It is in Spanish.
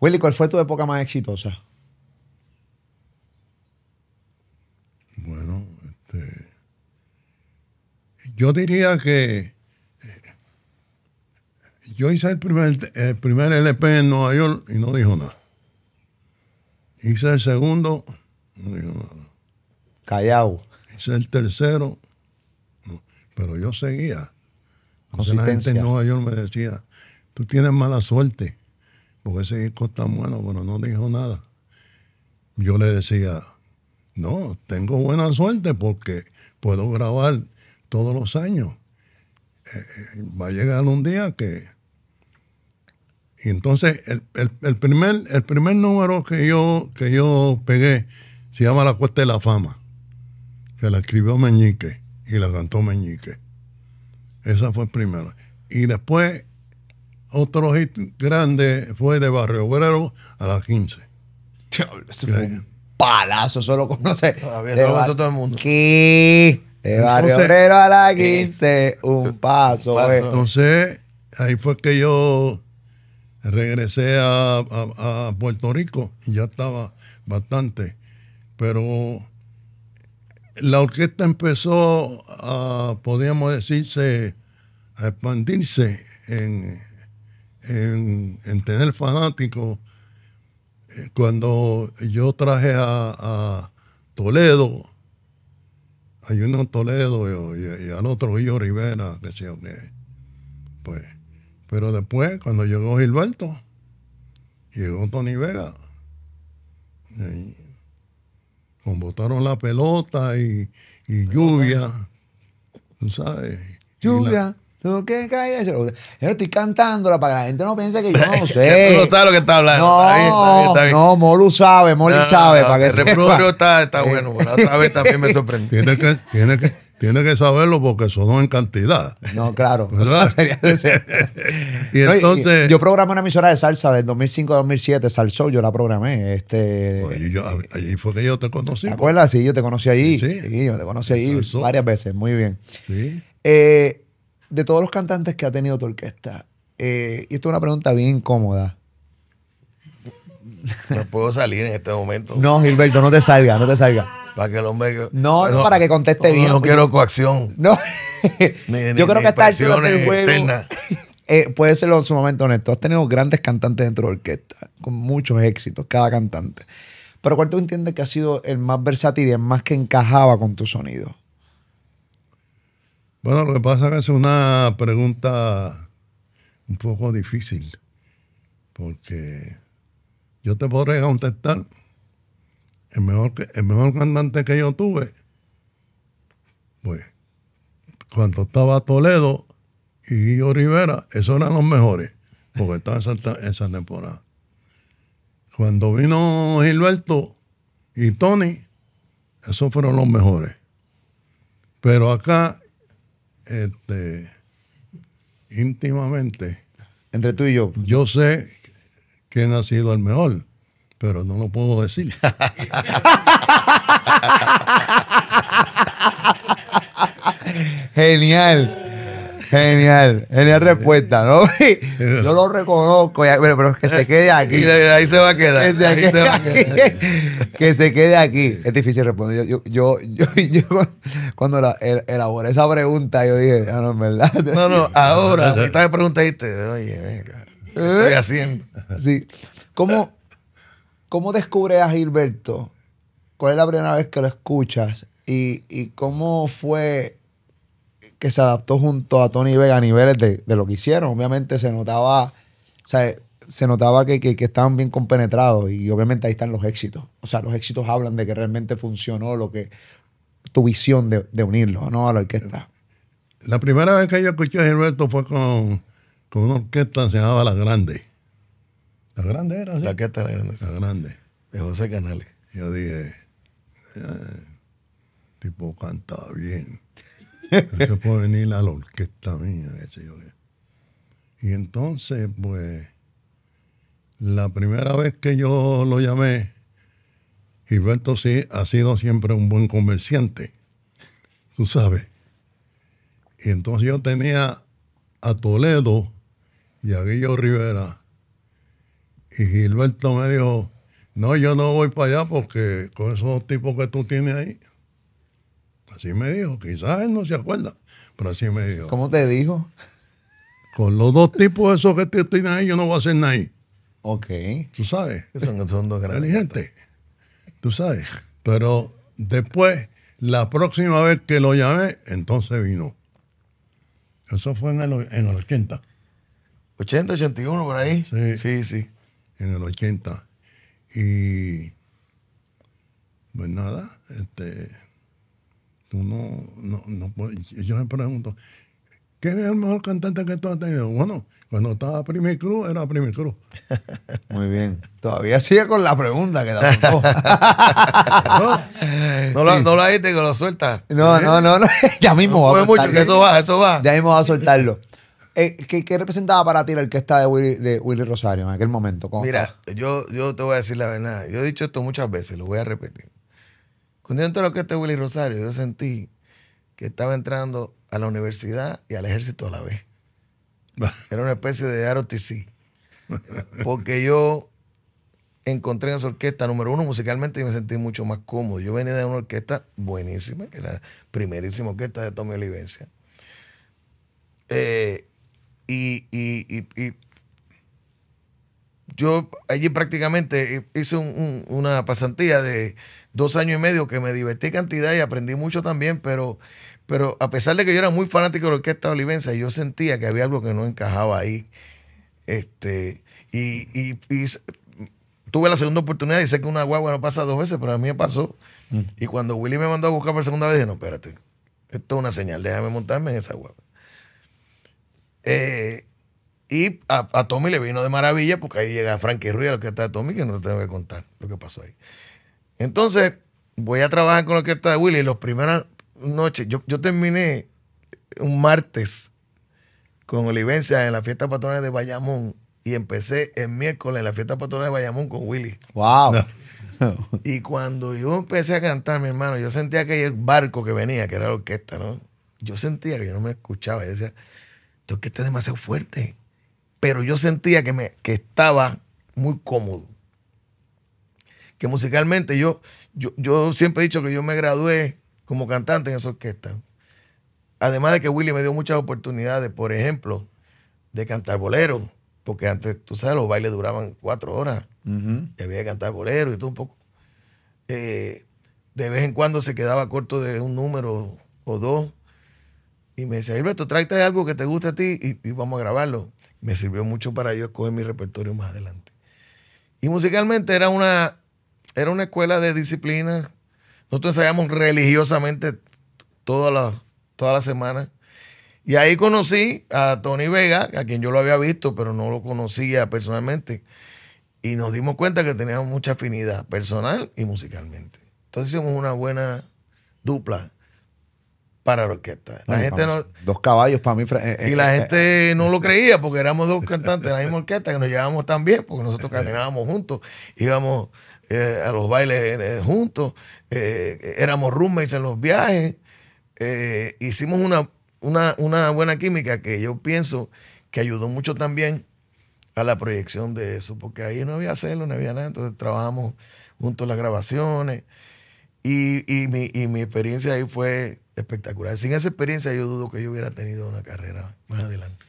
Willy, ¿cuál fue tu época más exitosa? Bueno, este, yo diría que eh, yo hice el primer, primer LP en Nueva York y no dijo nada. Hice el segundo, no dijo nada. Callao. Hice el tercero, pero yo seguía. Entonces la gente en Nueva York me decía, tú tienes mala suerte ese disco está bueno, pero no dijo nada. Yo le decía, no, tengo buena suerte porque puedo grabar todos los años. Eh, eh, va a llegar un día que... Y entonces el, primer, el primer número que yo, que yo pegué se llama La Cuesta de la Fama. que la escribió Meñique y la cantó Meñique. Esa fue primero Y después otro hit grande fue de Barrio Obrero a las 15. Diablo, palazo, solo conoce. todo el mundo. ¿Qué? Barrio Obrero a las 15, eh, un paso. Eh. Entonces, ahí fue que yo regresé a, a Puerto Rico y ya estaba bastante. Pero la orquesta empezó a, podríamos decirse, a expandirse en, en, tener fanático eh, Cuando yo traje a, Toledo, a uno Toledo y, al otro hijo Rivera, que pues. Pero después, cuando llegó Gilberto, llegó Tony Vega. con botaron la pelota y, y lluvia. ¿Tú sabes? Lluvia. Tú que caes. Yo estoy cantándola para que la gente no piense que yo no sé. tú no sabes lo que está hablando. No, no Molu sabe, Molu sabe. el reproductorio está, bueno. La otra vez también me sorprendió. Tiene que, tiene que, saberlo porque son en cantidad. No, claro. Sería y entonces. yo programé una emisora de salsa del 2005-2007, Salso, yo la programé. Este, yo, allí fue que yo te conocí. ¿Te pues. acuerdas? Sí, yo te conocí allí. Sí, yo te conocí ahí varias veces. Muy bien. Sí. Eh, de todos los cantantes que ha tenido tu orquesta, eh, y esto es una pregunta bien incómoda. No puedo salir en este momento. No, Gilberto, no te salga, no te salga. Para que el hombre. No, para que conteste no, bien. No quiero coacción. No. Yo creo que está del este juego. Eh, puede serlo momento honesto. Has tenido grandes cantantes dentro de orquesta, con muchos éxitos, cada cantante. Pero ¿cuál tú entiendes que ha sido el más versátil y el más que encajaba con tu sonido? Bueno, lo que pasa es que es una pregunta un poco difícil, porque yo te podré contestar, el mejor, el mejor cantante que yo tuve, pues, cuando estaba Toledo y Guillo Rivera, esos eran los mejores, porque estaban esa, esa temporada. Cuando vino Gilberto y Tony, esos fueron los mejores. Pero acá este, íntimamente. Entre tú y yo. Yo sé que ha nacido el mejor, pero no lo puedo decir. Genial. Genial, genial respuesta, ¿no? Yo lo reconozco, pero, es que se quede aquí. Ahí se va a quedar. Que se, quede, aquí. Es difícil responder. Yo, yo, yo, yo cuando elaboré esa pregunta, yo dije, ah, no, en verdad. No, no, ahora, ahorita me preguntaste, oye, venga, ¿qué ¿Eh? estoy haciendo? Sí. ¿Cómo, cómo descubres a Gilberto? ¿Cuál es la primera vez que lo escuchas? ¿Y, y cómo fue que se adaptó junto a Tony Vega a niveles de, lo que hicieron. Obviamente se notaba, o sea, se notaba que, estaban bien compenetrados y obviamente ahí están los éxitos. O sea, los éxitos hablan de que realmente funcionó lo que tu visión de, de unirlo ¿no? a la orquesta. La primera vez que yo escuché a Gilberto fue con, una orquesta que se llamaba La Grande. La Grande era, ¿sí? La orquesta La Grande. La Grande. De José Canales. Yo dije, eh, tipo cantaba bien. Eso puede venir a la orquesta mía, Y entonces, pues, la primera vez que yo lo llamé, Gilberto sí ha sido siempre un buen comerciante, tú sabes. Y entonces yo tenía a Toledo y a Guillo Rivera. Y Gilberto me dijo, no, yo no voy para allá porque con esos tipos que tú tienes ahí, Así me dijo, quizás él no se acuerda, pero así me dijo. ¿Cómo te dijo? Con los dos tipos esos que te tienen ahí, yo no voy a hacer nada ahí. Ok. Tú sabes. Son, dos grandes. Inteligente. Tú sabes. Pero después, la próxima vez que lo llamé, entonces vino. Eso fue en el, en el 80. 80, 81, por ahí. Sí. sí, sí. En el 80. Y pues nada, este, Tú no, no, no puedes. Yo me pregunto, ¿quién es el mejor cantante que tú has tenido? Bueno, cuando estaba primer Cruz, era primer Cruz. Muy bien. Todavía sigue con la pregunta que te no, no, lo, no lo diste que lo sueltas. No, no, no, Ya mismo va a eso va, eso va. Ya mismo va a soltarlo. Eh, ¿qué, ¿qué, representaba para ti la orquesta de Willy, de Willy Rosario en aquel momento? Mira, yo, yo te voy a decir la verdad. Yo he dicho esto muchas veces, lo voy a repetir. Cuando yo entré a la orquesta de Willy Rosario, yo sentí que estaba entrando a la universidad y al ejército a la vez. Era una especie de ROTC. Porque yo encontré en esa orquesta, número uno, musicalmente, y me sentí mucho más cómodo. Yo venía de una orquesta buenísima, que era la primerísima orquesta de Tommy Olivencia. Eh, y, y yo allí prácticamente hice una pasantía de dos años y medio que me divertí cantidad y aprendí mucho también, pero, pero a pesar de que yo era muy fanático de la orquesta olivense, yo sentía que había algo que no encajaba ahí. Este, y, tuve la segunda oportunidad y sé que una guagua no pasa dos veces, pero a mí me pasó. Mm. Y cuando Willy me mandó a buscar por segunda vez, dije, no, espérate, esto es una señal, déjame montarme en esa guagua. Eh, y a, Tommy le vino de maravilla porque ahí llega Frankie Ruiz, lo que está de Tommy, que no tengo que contar lo que pasó ahí. Entonces, voy a trabajar con la orquesta de Willy. Las primeras noches, yo, terminé un martes con Olivencia en la fiesta patronal de Bayamón y empecé el miércoles en la fiesta patronal de Bayamón con Willy. ¡Wow! y cuando yo empecé a cantar, mi hermano, yo sentía que el barco que venía, que era la orquesta, ¿no? Yo sentía que yo no me escuchaba. Yo decía, esto que está demasiado fuerte pero yo sentía que, me, que estaba muy cómodo. Que musicalmente yo, yo, siempre he dicho que yo me gradué como cantante en esa orquesta. Además de que Willy me dio muchas oportunidades, por ejemplo, de cantar bolero, porque antes, tú sabes, los bailes duraban cuatro horas. había que cantar bolero y todo un poco. Eh, de vez en cuando se quedaba corto de un número o dos. Y me decía, Alberto, tráete algo que te guste a ti y vamos a grabarlo me sirvió mucho para yo escoger mi repertorio más adelante. Y musicalmente era una, era una escuela de disciplina. Nosotros ensayamos religiosamente todas las toda la semanas. Y ahí conocí a Tony Vega, a quien yo lo había visto, pero no lo conocía personalmente. Y nos dimos cuenta que teníamos mucha afinidad personal y musicalmente. Entonces hicimos una buena dupla para la orquesta. gente no, dos caballos para mí. Eh, y la eh, eh, gente no lo creía porque éramos dos cantantes de la misma orquesta que nos llevábamos tan bien porque nosotros caminábamos juntos, íbamos a los bailes juntos, éramos roommates en los viajes, hicimos una, una, buena química que yo pienso que ayudó mucho también a la proyección de eso, porque ahí no había celo, no había nada, entonces trabajamos juntos las grabaciones y, mi, y mi experiencia ahí fue espectacular. Sin esa experiencia yo dudo que yo hubiera tenido una carrera más adelante.